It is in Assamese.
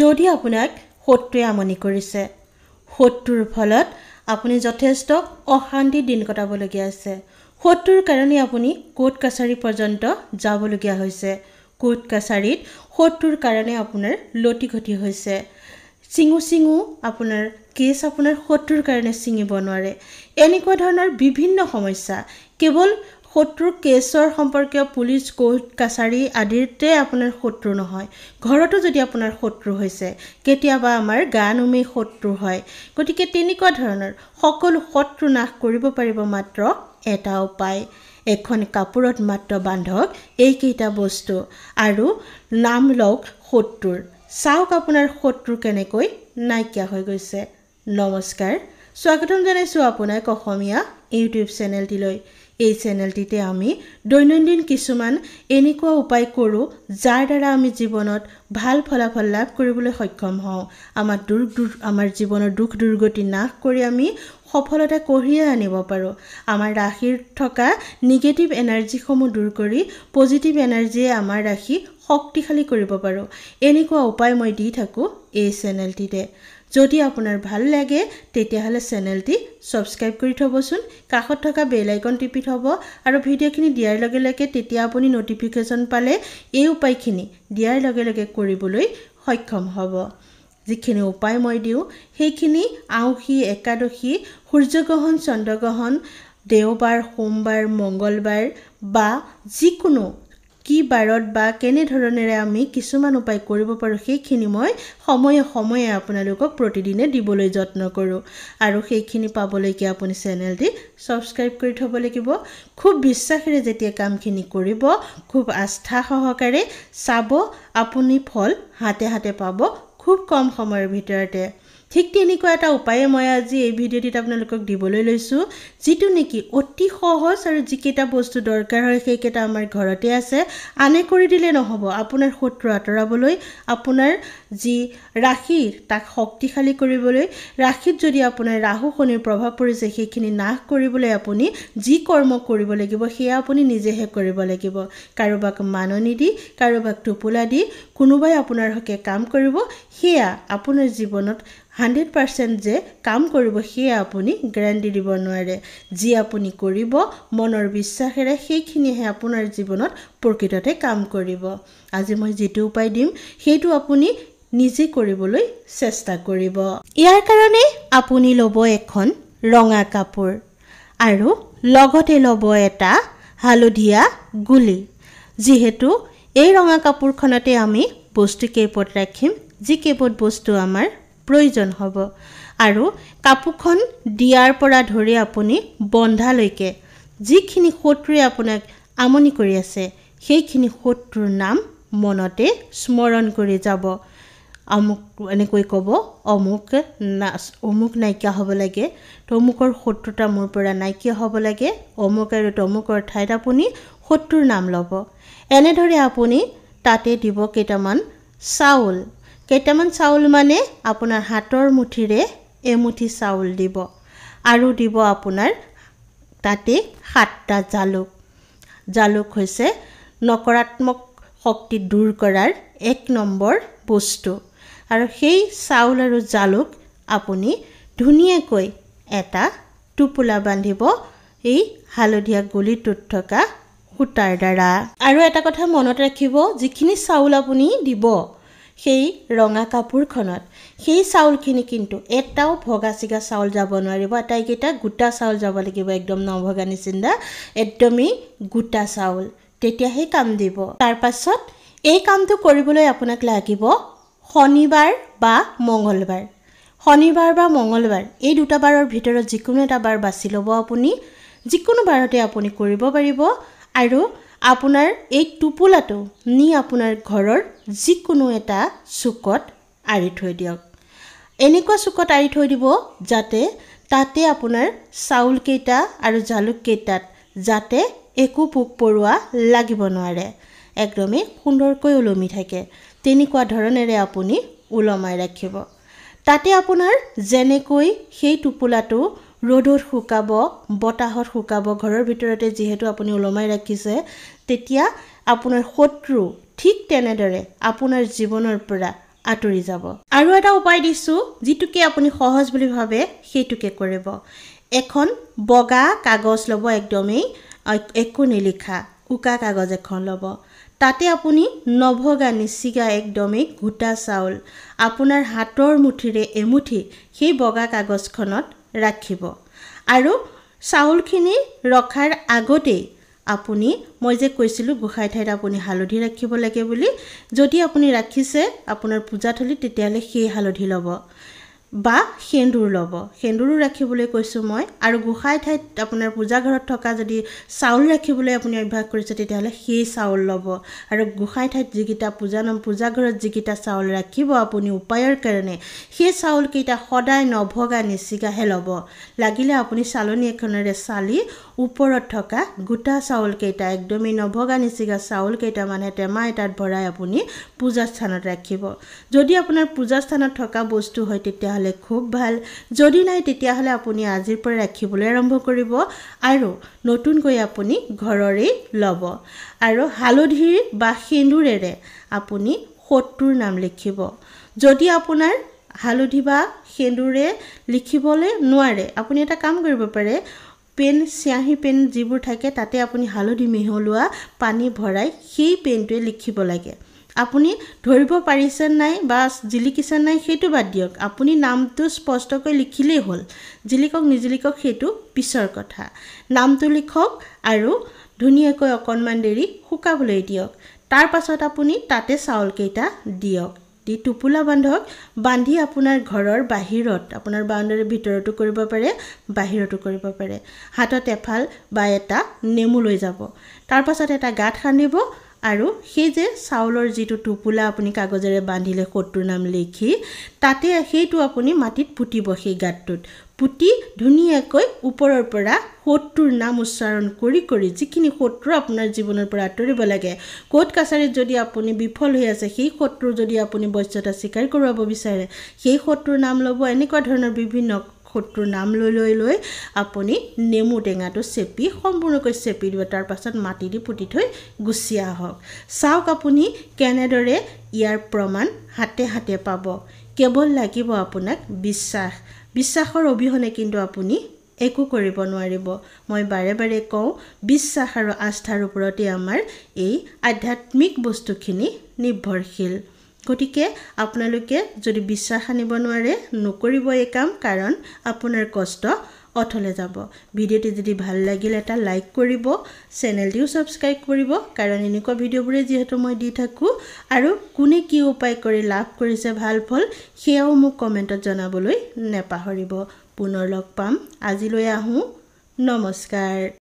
যদি আপোনাক শত্ৰুৱে আমনি কৰিছে শত্ৰুৰ ফলত আপুনি যথেষ্ট অশান্তি দিন কটাবলগীয়া আছে শত্ৰুৰ কাৰণে আপুনি কোৰ্ট কাছাৰী পৰ্যন্ত যাবলগীয়া হৈছে কোৰ্ট কাছাৰীত শত্ৰুৰ কাৰণে আপোনাৰ লটি ঘটি হৈছে চিঙো চিঙো আপোনাৰ কেছ আপোনাৰ শত্ৰুৰ কাৰণে চিঙিব নোৱাৰে এনেকুৱা ধৰণৰ বিভিন্ন সমস্যা কেৱল শত্ৰু কেছৰ সম্পৰ্কীয় পুলিচ কোৰ্ট কাছাৰী আদিতে আপোনাৰ শত্ৰু নহয় ঘৰতো যদি আপোনাৰ শত্ৰু হৈছে কেতিয়াবা আমাৰ গান উমেই শত্ৰু হয় গতিকে তেনেকুৱা ধৰণৰ সকলো শত্ৰু নাশ কৰিব পাৰিব মাত্ৰ এটা উপায় এখন কাপোৰত মাত্ৰ বান্ধক এইকেইটা বস্তু আৰু নাম লওক শত্ৰুৰ চাওক আপোনাৰ শত্ৰু কেনেকৈ নাইকিয়া হৈ গৈছে নমস্কাৰ স্বাগতম জনাইছোঁ আপোনাক অসমীয়া ইউটিউব চেনেলটিলৈ এই চেনেলটিতে আমি দৈনন্দিন কিছুমান এনেকুৱা উপায় কৰোঁ যাৰ দ্বাৰা আমি জীৱনত ভাল ফলাফল লাভ কৰিবলৈ সক্ষম হওঁ আমাৰ দুখ আমাৰ জীৱনৰ দুখ দুৰ্গতি নাশ কৰি আমি সফলতা কঢ়িয়াই আনিব পাৰোঁ আমাৰ ৰাশিৰ থকা নিগেটিভ এনাৰ্জিসমূহ দূৰ কৰি পজিটিভ এনাৰ্জিয়ে আমাৰ ৰাশি শক্তিশালী কৰিব পাৰোঁ এনেকুৱা উপায় মই দি থাকোঁ এই চেনেলটিতে যদি আপোনাৰ ভাল লাগে তেতিয়াহ'লে চেনেলটি ছাবস্ক্ৰাইব কৰি থ'বচোন কাষত থকা বেল আইকন টিপি থ'ব আৰু ভিডিঅ'খিনি দিয়াৰ লগে লগে তেতিয়া আপুনি ন'টিফিকেশ্যন পালে এই উপায়খিনি দিয়াৰ লগে লগে কৰিবলৈ সক্ষম হ'ব যিখিনি উপায় মই দিওঁ সেইখিনি আওসী একাদশী সূৰ্যগ্ৰহণ চন্দ্ৰগ্ৰহণ দেওবাৰ সোমবাৰ মংগলবাৰ বা যিকোনো কি বাৰত বা কেনেধৰণেৰে আমি কিছুমান উপায় কৰিব পাৰোঁ সেইখিনি মই সময়ে সময়ে আপোনালোকক প্ৰতিদিনে দিবলৈ যত্ন কৰোঁ আৰু সেইখিনি পাবলৈকে আপুনি চেনেলটি ছাবস্ক্ৰাইব কৰি থ'ব লাগিব খুব বিশ্বাসেৰে যেতিয়া কামখিনি কৰিব খুব আস্থা সহকাৰে চাব আপুনি ফল হাতে হাতে পাব খুব কম সময়ৰ ভিতৰতে ঠিক তেনেকুৱা এটা উপায়ে মই আজি এই ভিডিঅ'টিত আপোনালোকক দিবলৈ লৈছোঁ যিটো নেকি অতি সহজ আৰু যিকেইটা বস্তু দৰকাৰ হয় সেইকেইটা আমাৰ ঘৰতে আছে আনে কৰি দিলে নহ'ব আপোনাৰ শত্ৰু আঁতৰাবলৈ আপোনাৰ যি ৰাশি তাক শক্তিশালী কৰিবলৈ ৰাশিত যদি আপোনাৰ ৰাহু শনিৰ প্ৰভাৱ পৰিছে সেইখিনি নাশ কৰিবলৈ আপুনি যি কৰ্ম কৰিব লাগিব সেয়া আপুনি নিজেহে কৰিব লাগিব কাৰোবাক মাননি দি কাৰোবাক টোপোলা দি কোনোবাই আপোনাৰ হকে কাম কৰিব সেয়া আপোনাৰ জীৱনত হাণ্ড্ৰেড পাৰ্চেণ্ট যে কাম কৰিব সেয়া আপুনি গেৰাণ্টি দিব নোৱাৰে যি আপুনি কৰিব মনৰ বিশ্বাসেৰে সেইখিনিহে আপোনাৰ জীৱনত প্ৰকৃততে কাম কৰিব আজি মই যিটো উপায় দিম সেইটো আপুনি নিজে কৰিবলৈ চেষ্টা কৰিব ইয়াৰ কাৰণে আপুনি ল'ব এখন ৰঙা কাপোৰ আৰু লগতে ল'ব এটা হালধীয়া গুলি যিহেতু এই ৰঙা কাপোৰখনতে আমি বস্তু কেইপদ ৰাখিম যি কেইপদ বস্তু আমাৰ প্ৰয়োজন হ'ব আৰু কাপোৰখন দিয়াৰ পৰা ধৰি আপুনি বন্ধালৈকে যিখিনি শত্ৰুৱে আপোনাক আমনি কৰি আছে সেইখিনি শত্ৰুৰ নাম মনতে স্মৰণ কৰি যাব অমুক এনেকৈ ক'ব অমুক না অমুক নাইকিয়া হ'ব লাগে তমুকৰ শত্ৰুতা মোৰ পৰা নাইকিয়া হ'ব লাগে অমুক আৰু তমুকৰ ঠাইত আপুনি শত্ৰুৰ নাম ল'ব এনেদৰে আপুনি তাতে দিব কেইটামান চাউল কেইটামান চাউল মানে আপোনাৰ হাতৰ মুঠিৰে এমুঠি চাউল দিব আৰু দিব আপোনাৰ তাতে সাতটা জালুক জালুক হৈছে নকৰাত্মক শক্তি দূৰ কৰাৰ এক নম্বৰ বস্তু আৰু সেই চাউল আৰু জালুক আপুনি ধুনীয়াকৈ এটা টোপোলা বান্ধিব এই হালধীয়া গুলিটোত থকা সূতাৰ দ্বাৰা আৰু এটা কথা মনত ৰাখিব যিখিনি চাউল আপুনি দিব সেই ৰঙা কাপোৰখনত সেই চাউলখিনি কিন্তু এটাও ভগা চিগা চাউল যাব নোৱাৰিব আটাইকেইটা গোটা চাউল যাব লাগিব একদম নভগা নিচিন্তা একদমেই গোটা চাউল তেতিয়াহে কাম দিব তাৰপাছত এই কামটো কৰিবলৈ আপোনাক লাগিব শনিবাৰ বা মঙলবাৰ শনিবাৰ বা মঙলবাৰ এই দুটা বাৰৰ ভিতৰত যিকোনো এটা বাৰ বাচি ল'ব আপুনি যিকোনো বাৰতে আপুনি কৰিব পাৰিব আৰু আপোনাৰ এই টোপোলাটো নি আপোনাৰ ঘৰৰ যিকোনো এটা চুকত আঁৰি থৈ দিয়ক এনেকুৱা চুকত আঁৰি থৈ দিব যাতে তাতে আপোনাৰ চাউলকেইটা আৰু জালুককেইটাত যাতে একো পোক পৰুৱা লাগিব নোৱাৰে একদমেই সুন্দৰকৈ ওলমি থাকে তেনেকুৱা ধৰণেৰে আপুনি ওলমাই ৰাখিব তাতে আপোনাৰ যেনেকৈ সেই টোপোলাটো ৰ'দত শুকাব বতাহত শুকাব ঘৰৰ ভিতৰতে যিহেতু আপুনি ওলমাই ৰাখিছে তেতিয়া আপোনাৰ শত্ৰু ঠিক তেনেদৰে আপোনাৰ জীৱনৰ পৰা আঁতৰি যাব আৰু এটা উপায় দিছোঁ যিটোকে আপুনি সহজ বুলি ভাবে সেইটোকে কৰিব এখন বগা কাগজ ল'ব একদমেই একো নিলিখা উকা কাগজ এখন ল'ব তাতে আপুনি নভগা নিচিগা একদমেই গোটা চাউল আপোনাৰ হাতৰ মুঠিৰে এমুঠি সেই বগা কাগজখনত ৰাখিব আৰু চাউলখিনি ৰখাৰ আগতেই আপুনি মই যে কৈছিলোঁ গোসাঁই ঠাইত আপুনি হালধি ৰাখিব লাগে বুলি যদি আপুনি ৰাখিছে আপোনাৰ পূজাথলীত তেতিয়াহ'লে সেই হালধি ল'ব বা সেন্দুৰ ল'ব সেন্দুৰো ৰাখিবলৈ কৈছোঁ মই আৰু গোসাঁই ঠাইত আপোনাৰ পূজা ঘৰত থকা যদি চাউল ৰাখিবলৈ আপুনি অভ্যাস কৰিছে তেতিয়াহ'লে সেই চাউল ল'ব আৰু গোসাঁই ঠাইত যিকেইটা পূজা পূজা ঘৰত যিকেইটা চাউল ৰাখিব আপুনি উপায়ৰ কাৰণে সেই চাউলকেইটা সদায় নভগা নিচিগাহে ল'ব লাগিলে আপুনি চালনী এখনেৰে চালি ওপৰত থকা গোটা চাউলকেইটা একদমেই নভগা নিচিগা চাউলকেইটা মানে টেমা এটাত ভৰাই আপুনি পূজা স্থানত ৰাখিব যদি আপোনাৰ পূজা স্থানত থকা বস্তু হয় তেতিয়াহ'লে হ'লে খুব ভাল যদি নাই তেতিয়াহ'লে আপুনি আজিৰ পৰা ৰাখিবলৈ আৰম্ভ কৰিব আৰু নতুনকৈ আপুনি ঘৰৰেই ল'ব আৰু হালধিৰ বা সেন্দুৰেৰে আপুনি শত্ৰুৰ নাম লিখিব যদি আপোনাৰ হালধি বা সেন্দুৰে লিখিবলৈ নোৱাৰে আপুনি এটা কাম কৰিব পাৰে পেন চিয়াঁহী পেন যিবোৰ থাকে তাতে আপুনি হালধি মিহলোৱা পানী ভৰাই সেই পেনটোৱে লিখিব লাগে আপুনি ধৰিব পাৰিছে নাই বা জিলিকিছে নাই সেইটো বাদ দিয়ক আপুনি নামটো স্পষ্টকৈ লিখিলেই হ'ল জিলিকক নিজিলিকক সেইটো পিছৰ কথা নামটো লিখক আৰু ধুনীয়াকৈ অকণমান দেৰি শুকাবলৈ দিয়ক তাৰ পাছত আপুনি তাতে চাউলকেইটা দিয়ক দি টোপোলা বান্ধক বান্ধি আপোনাৰ ঘৰৰ বাহিৰত আপোনাৰ বাউণ্ডেৰীৰ ভিতৰতো কৰিব পাৰে বাহিৰতো কৰিব পাৰে হাতত এফাল বা এটা নেমু লৈ যাব তাৰপাছত এটা গাঁত খান্দিব আৰু সেই যে চাউলৰ যিটো টোপোলা আপুনি কাগজেৰে বান্ধিলে শত্ৰুৰ নাম লিখি তাতে সেইটো আপুনি মাটিত পুতিব সেই গাঁতটোত পুতি ধুনীয়াকৈ ওপৰৰ পৰা শত্ৰুৰ নাম উচ্চাৰণ কৰি কৰি যিখিনি শত্ৰু আপোনাৰ জীৱনৰ পৰা আঁতৰিব লাগে কোৰ্ট কাছাৰীত যদি আপুনি বিফল হৈ আছে সেই শত্ৰু যদি আপুনি বৈশ্যতা স্বীকাৰ কৰোৱাব বিচাৰে সেই শত্ৰুৰ নাম ল'ব এনেকুৱা ধৰণৰ বিভিন্ন শত্ৰুৰ নাম লৈ লৈ লৈ আপুনি নেমু টেঙাটো চেপি সম্পূৰ্ণকৈ চেপি দিব তাৰপাছত মাটি দি পুতি থৈ গুচি আহক চাওক আপুনি কেনেদৰে ইয়াৰ প্ৰমাণ হাতে হাতে পাব কেৱল লাগিব আপোনাক বিশ্বাস বিশ্বাসৰ অবিহনে কিন্তু আপুনি একো কৰিব নোৱাৰিব মই বাৰে বাৰে কওঁ বিশ্বাস আৰু আস্থাৰ ওপৰতে আমাৰ এই আধ্যাত্মিক বস্তুখিনি নিৰ্ভৰশীল গতিকে আপোনালোকে যদি বিশ্বাস আনিব নোৱাৰে নকৰিব এই কাম কাৰণ আপোনাৰ কষ্ট অথলে যাব ভিডিঅ'টি যদি ভাল লাগিলে এটা লাইক কৰিব চেনেলটিও ছাবস্ক্ৰাইব কৰিব কাৰণ এনেকুৱা ভিডিঅ'বোৰে যিহেতু মই দি থাকোঁ আৰু কোনে কি উপায় কৰি লাভ কৰিছে ভাল ফল সেয়াও মোক কমেণ্টত জনাবলৈ নেপাহৰিব পুনৰ লগ পাম আজিলৈ আহোঁ নমস্কাৰ